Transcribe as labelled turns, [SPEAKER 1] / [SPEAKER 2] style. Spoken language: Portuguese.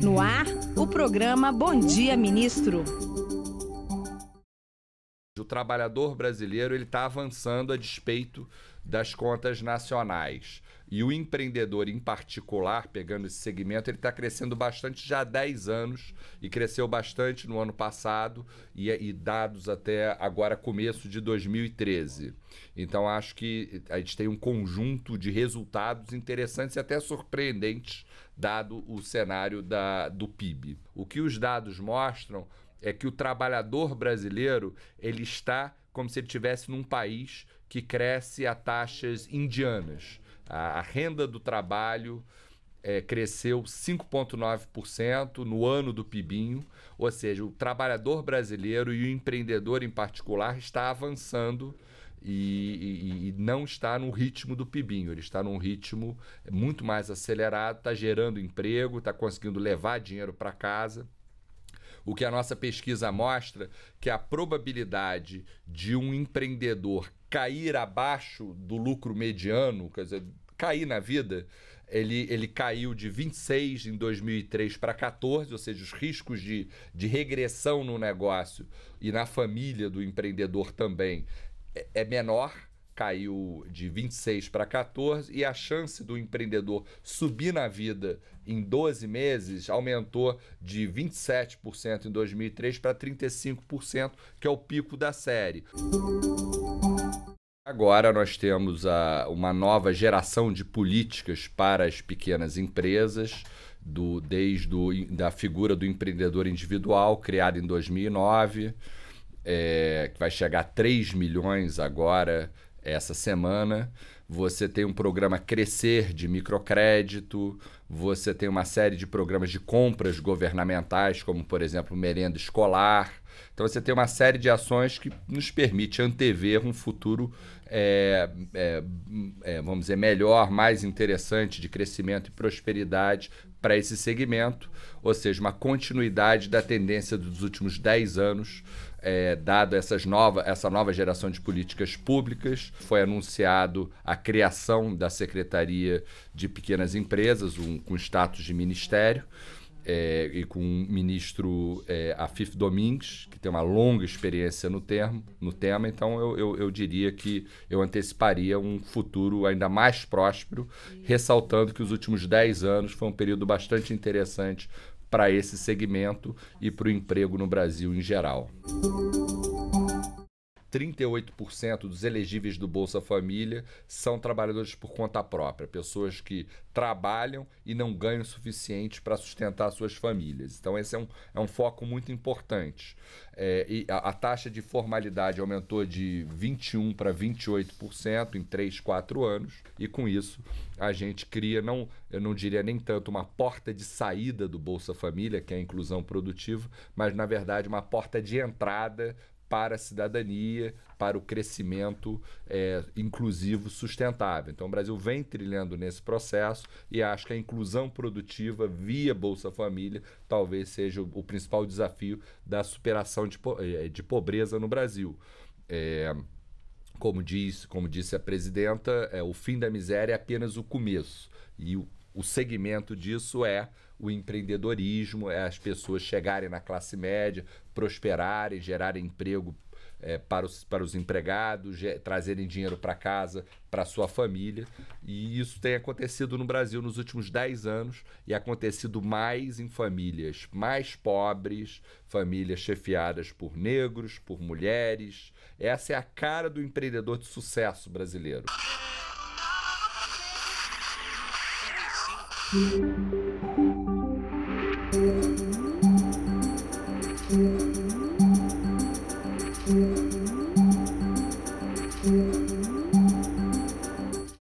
[SPEAKER 1] No ar, o programa Bom Dia Ministro. O trabalhador brasileiro ele está avançando a despeito das contas nacionais. E o empreendedor, em particular, pegando esse segmento, ele está crescendo bastante já há 10 anos e cresceu bastante no ano passado e, é, e, dados até agora começo de 2013. Então, acho que a gente tem um conjunto de resultados interessantes e até surpreendentes, dado o cenário da, do PIB. O que os dados mostram é que o trabalhador brasileiro ele está como se ele estivesse num país que cresce a taxas indianas. A, a renda do trabalho é, cresceu 5,9% no ano do Pibinho, ou seja, o trabalhador brasileiro e o empreendedor em particular está avançando e, e, e, não está no ritmo do Pibinho, ele está num ritmo muito mais acelerado, está gerando emprego, está conseguindo levar dinheiro para casa. O que a nossa pesquisa mostra que a probabilidade de um empreendedor cair abaixo do lucro mediano, quer dizer, cair na vida, ele, ele caiu de 26 em 2003 para 14, ou seja, os riscos de, de regressão no negócio e na família do empreendedor também é, é menor caiu de 26 para 14 e a chance do empreendedor subir na vida em 12 meses aumentou de 27% em 2003 para 35%, que é o pico da série. Agora nós temos a, uma nova geração de políticas para as pequenas empresas, do, desde o, da figura do empreendedor individual, criada em 2009, é, eh, que vai chegar a 3 milhões agora essa semana. Você tem um programa Crescer de microcrédito, você tem uma série de programas de compras governamentais, como por exemplo merenda escolar. Então você tem uma série de ações que nos permite antever um futuro, é, é, é, vamos dizer, melhor, mais interessante de crescimento e prosperidade para esse segmento, ou seja, uma continuidade da tendência dos últimos 10 anos. É, dado essas nova, essa nova geração de políticas públicas, foi anunciado a criação da Secretaria de Pequenas Empresas, um, com status de ministério é, e com o ministro é, Afif Domingues, que tem uma longa experiência no, termo, no tema, então eu, eu, eu diria que eu anteciparia um futuro ainda mais próspero, ressaltando que os últimos 10 anos foi um período bastante interessante para esse segmento e para o emprego no Brasil em geral. 38% dos elegíveis do Bolsa Família são trabalhadores por conta própria, pessoas que trabalham e não ganham o suficiente para sustentar suas famílias. Então, esse é um, é um foco muito importante. É, e a, a, taxa de formalidade aumentou de 21% para 28% em 3, 4 anos, e com isso a gente cria, não, eu não diria nem tanto uma porta de saída do Bolsa Família, que é a inclusão produtiva, mas na verdade uma porta de entrada para a cidadania, para o crescimento é, inclusivo sustentável. Então, o Brasil vem trilhando nesse processo e acho que a inclusão produtiva via Bolsa Família talvez seja o, principal desafio da superação de, é, de pobreza no Brasil. É, como, diz, como disse a presidenta, é, o fim da miséria é apenas o começo. E o segmento disso é o empreendedorismo, é as pessoas chegarem na classe média, prosperarem, gerarem emprego é, para, os, para os empregados, trazerem dinheiro para casa, para sua família. E isso tem acontecido no Brasil nos últimos 10 anos e acontecido mais em famílias mais pobres, famílias chefiadas por negros, por mulheres. Essa é a cara do empreendedor de sucesso brasileiro. うん。